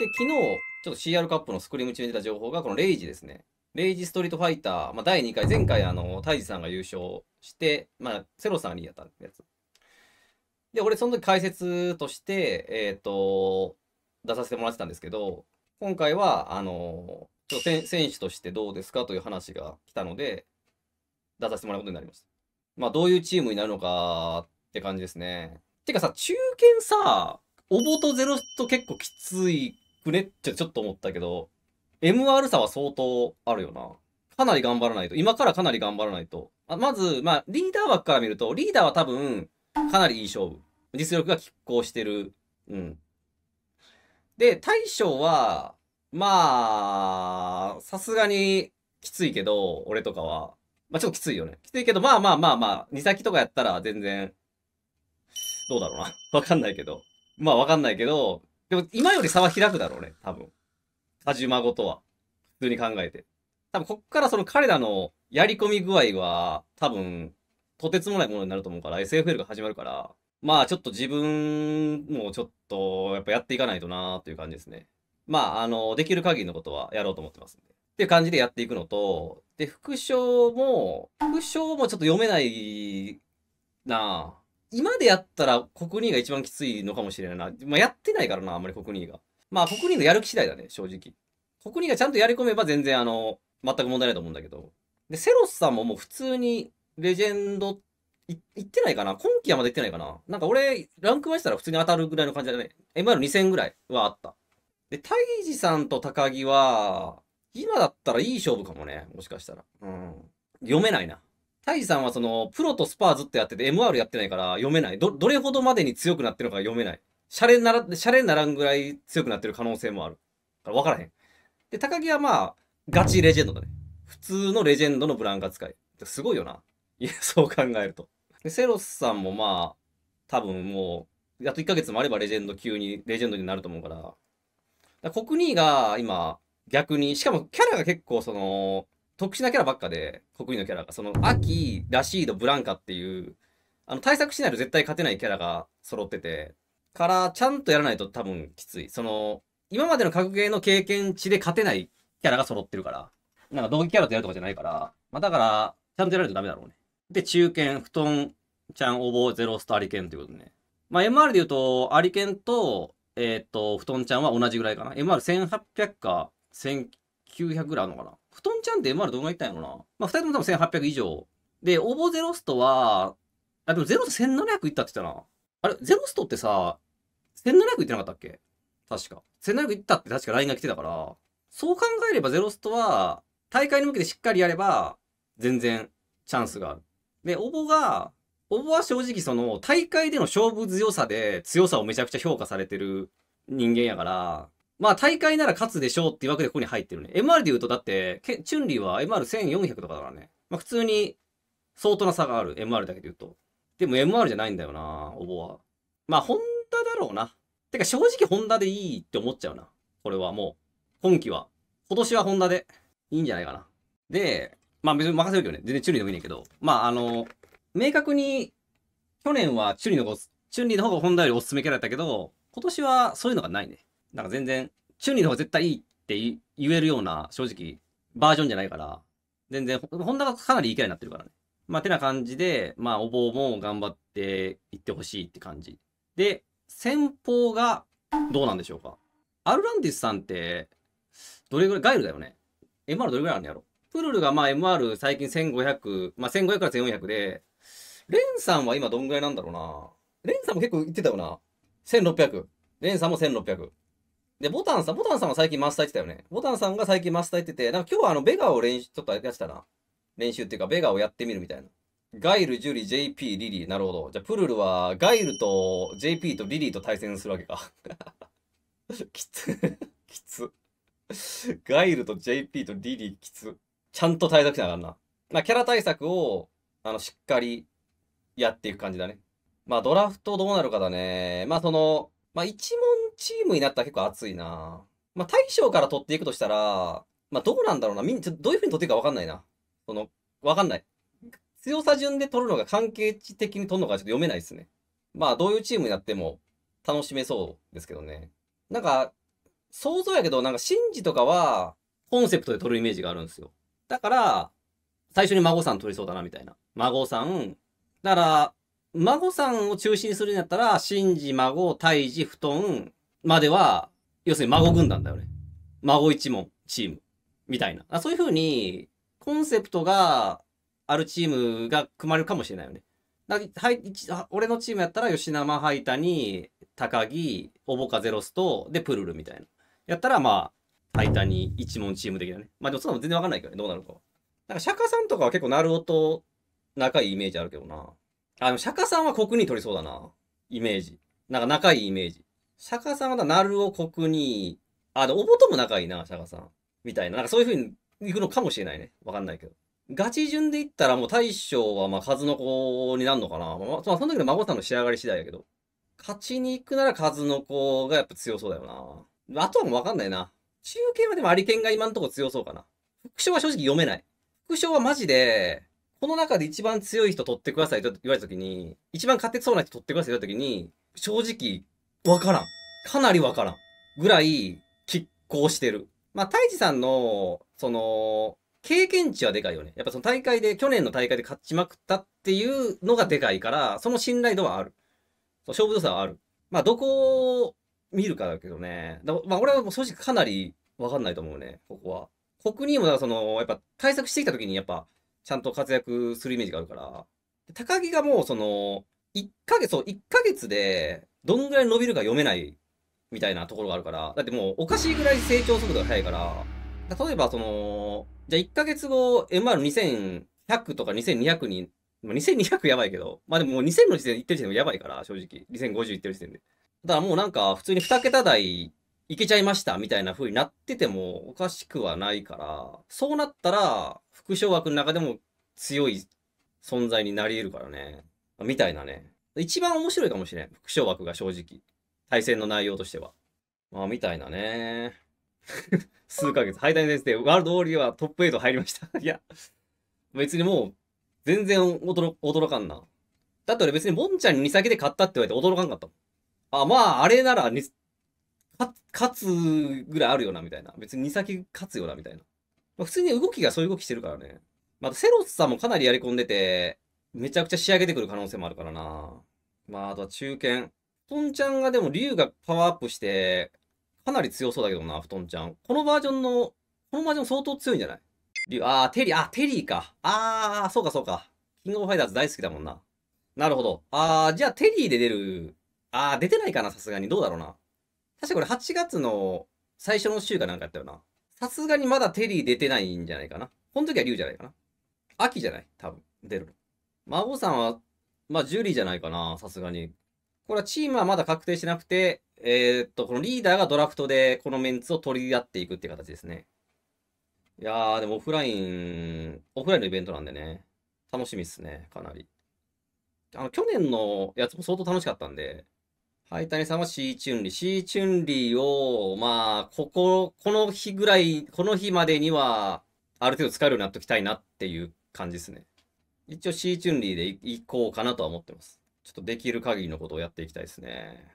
で、昨日、ちょっと CR カップのスクリーム中に出た情報が、このレイジですね。レイジストリートファイター、まあ、第2回、前回、あの、タイジさんが優勝して、まあ、セロさんにやったやつ。で、俺、その時解説として、えっ、ー、と、出させてもらってたんですけど、今回は、あの、ちょっと選手としてどうですかという話が来たので、出させてもらうことになりました。まあ、どういうチームになるのかって感じですね。てかさ、中堅さ、おぼとゼロと結構きついくねってちょっと思ったけど、MR 差は相当あるよな。かなり頑張らないと。今からかなり頑張らないと。あまず、まあ、リーダー枠から見ると、リーダーは多分、かなりいい勝負。実力が拮抗してる。うん。で、大将は、まあ、さすがにきついけど、俺とかは。まあ、ちょっときついよね。きついけど、まあまあまあまあ、二先とかやったら全然、どうだろうな。わかんないけど。まあわかんないけど、でも今より差は開くだろうね、多分。カジュマとは。普通に考えて。多分こっからその彼らのやり込み具合は多分とてつもないものになると思うから SFL が始まるから、まあちょっと自分もちょっとやっぱやっていかないとなっていう感じですね。まああの、できる限りのことはやろうと思ってますんで。っていう感じでやっていくのと、で、副賞も、副賞もちょっと読めないなぁ。今でやったら国人が一番きついのかもしれないな。まあ、やってないからな、あんまり国人が。まあ、国人のやる気次第だね、正直。国人がちゃんとやり込めば全然、あの、全く問題ないと思うんだけど。で、セロスさんももう普通にレジェンドい、いってないかな今季はまだいってないかななんか俺、ランク前したら普通に当たるぐらいの感じだね。MR2000 ぐらいはあった。で、タイジさんと高木は、今だったらいい勝負かもね。もしかしたら。うん。読めないな。タイさんはその、プロとスパーズってやってて MR やってないから読めない。ど、どれほどまでに強くなってるのか読めない。シャレになら、シャレにならんぐらい強くなってる可能性もある。から分からへん。で、高木はまあ、ガチレジェンドだね。普通のレジェンドのブランカ使い。すごいよな。いや、そう考えると。で、セロスさんもまあ、多分もう、あと1ヶ月もあればレジェンド級に、レジェンドになると思うから。だから国2が今、逆に、しかもキャラが結構その、特殊なキャラばっかで、国民のキャラが。その、アキ、ラシード、ブランカっていう、あの、対策しないと絶対勝てないキャラが揃ってて、から、ちゃんとやらないと多分きつい。その、今までの格ゲーの経験値で勝てないキャラが揃ってるから、なんか同期キャラとやるとかじゃないから、まあだから、ちゃんとやらないとダメだろうね。で、中堅、布団、ちゃん、おぼ、ゼロスト、アリケンていうことね。まあ MR で言うと、アリケンと、えっ、と、布団ちゃんは同じぐらいかな。MR1800 か1900ぐらいあるのかな。布団ちゃんって MR どんぐらいったんやろな。まあ、二人とも多分1800以上。で、応募ゼロストは、あ、でもゼロスト1700行ったって言ったな。あれ、ゼロストってさ、1700行ってなかったっけ確か。1700行ったって確か LINE が来てたから、そう考えればゼロストは、大会に向けてしっかりやれば、全然チャンスがある。で、応募が、応募は正直その、大会での勝負強さで強さをめちゃくちゃ評価されてる人間やから、まあ大会なら勝つでしょうっていうわけでここに入ってるね。MR で言うとだって、チュンリーは MR1400 とかだからね。まあ普通に相当な差がある。MR だけで言うと。でも MR じゃないんだよな、お募は。まあホンダだろうな。てか正直ホンダでいいって思っちゃうな。これはもう。今季は。今年はホンダでいいんじゃないかな。で、まあ別に任せるけどね。全然チュンリーでもいいんだけど。まああの、明確に去年はチュンリーのチュンリーの方がホンダよりおすすめキャラだったけど、今年はそういうのがないね。なんか全然、チューニーの方が絶対いいって言えるような、正直、バージョンじゃないから、全然、ホンダがかなりいいキャラになってるからね。まあ、てな感じで、まあ、お坊も頑張っていってほしいって感じ。で、先方がどうなんでしょうか。アルランディスさんって、どれぐらい、ガイルだよね。MR どれぐらいあるんやろ。プルルがまあ MR 最近1500、まあ1500から1400で、レンさんは今どんぐらいなんだろうな。レンさんも結構言ってたよな。1600。レンさんも1600。で、ボタンさん、ボタンさんは最近マスター言ってたよね。ボタンさんが最近マスター行ってて、なんか今日はあの、ベガを練習、ちょっとやってたな。練習っていうか、ベガをやってみるみたいな。ガイル、ジュリ、JP、リリー。なるほど。じゃあ、プルルは、ガイルと JP とリリーと対戦するわけか。きつ。きつ。ガイルと JP とリリーきつ。ちゃんと対策しながらな。まあ、キャラ対策を、あの、しっかりやっていく感じだね。まあ、ドラフトどうなるかだね。まあ、その、まあ、一問チームになったら結構熱いな。まあ、大将から取っていくとしたら、まあ、どうなんだろうな。みんちょどういう風に取っていくかわかんないな。その、わかんない。強さ順で取るのが関係値的に取るのがちょっと読めないですね。まあ、どういうチームになっても楽しめそうですけどね。なんか、想像やけど、なんか、真珠とかは、コンセプトで取るイメージがあるんですよ。だから、最初に孫さん取りそうだな、みたいな。孫さん。だから、孫さんを中心にするんだったら、新治、孫、胎児、布団までは、要するに孫軍団だよね。孫一門、チーム、みたいな。あそういう風に、コンセプトがあるチームが組まれるかもしれないよね。だはい、俺のチームやったら、吉生、ハイタニ、高木、おぼかゼロスと、で、プルルみたいな。やったら、まあ、ハイタニ、一門チーム的なね。まあでもそんなの全然わかんないけどね、どうなるかは。なんか、釈迦さんとかは結構、なる音、と仲いいイメージあるけどな。あの、釈迦さんは国に取りそうだな。イメージ。なんか仲いいイメージ。釈迦さんはなるを国に、あ、で、おぼとも仲いいな、釈迦さん。みたいな。なんかそういう風に行くのかもしれないね。わかんないけど。ガチ順で言ったらもう大将はまあ数の子になるのかな。まあ、その時の孫さんの仕上がり次第やけど。勝ちに行くなら数の子がやっぱ強そうだよな。あとはもうわかんないな。中堅はでもアリケンが今んとこ強そうかな。副将は正直読めない。副将はマジで、この中で一番強い人取ってくださいと言われた時に、一番勝てそうな人取ってくださいと言われた時に、正直、わからん。かなりわからん。ぐらい、拮抗してる。まあ、イジさんの、その、経験値はでかいよね。やっぱその大会で、去年の大会で勝ちまくったっていうのがでかいから、その信頼度はある。そう勝負度差はある。まあ、どこを見るかだけどね。だまあ、俺はもう正直かなりわかんないと思うね、ここは。国にも、だからその、やっぱ対策してきた時に、やっぱ、ちゃんと活躍するイメージがあるから。高木がもうその、1ヶ月、そう、1ヶ月でどんぐらい伸びるか読めないみたいなところがあるから、だってもうおかしいぐらい成長速度が速いから、例えばその、じゃあ1ヶ月後 MR2100 とか2200に、まあ、2200やばいけど、まあでももう2000の時点で行ってる時点でやばいから、正直。2050行ってる時点で。だからもうなんか普通に2桁台いけちゃいましたみたいな風になっててもおかしくはないから、そうなったら、副賞枠の中でも強い存在になり得るからね。みたいなね。一番面白いかもしれん。副賞枠が正直。対戦の内容としては。まあ、みたいなね。数ヶ月。敗退ですで、ワールドオーリーはトップ8入りました。いや、別にもう、全然驚驚かんな。だって俺別にボンちゃんに2先で勝ったって言われて驚かんかったあ、まあ、あれなら勝つぐらいあるよな、みたいな。別に2先勝つよな、みたいな。まあ、普通に動きがそういう動きしてるからね。また、あ、セロスさんもかなりやり込んでて、めちゃくちゃ仕上げてくる可能性もあるからな。まあ、あとは中堅。布団ちゃんがでも竜がパワーアップして、かなり強そうだけどな、布団ちゃん。このバージョンの、このバージョン相当強いんじゃない竜、あー、テリー、あ、テリーか。あー、そうかそうか。キングオブファイターズ大好きだもんな。なるほど。あー、じゃあテリーで出る。あー、出てないかな、さすがに。どうだろうな。確かこれ8月の最初の週かなんかやったよな。さすがにまだテリー出てないんじゃないかな。この時は竜じゃないかな。秋じゃない多分、出るの。孫さんは、まあ、ジュリーじゃないかな、さすがに。これはチームはまだ確定しなくて、えー、っと、このリーダーがドラフトでこのメンツを取り合っていくっていう形ですね。いやー、でもオフライン、オフラインのイベントなんでね、楽しみっすね、かなり。あの、去年のやつも相当楽しかったんで、はい、谷さんはシーチュンリー。シーチュンリーを、まあ、ここ、この日ぐらい、この日までには、ある程度使えるようになっときたいなっていう感じですね。一応シーチュンリーでいこうかなとは思ってます。ちょっとできる限りのことをやっていきたいですね。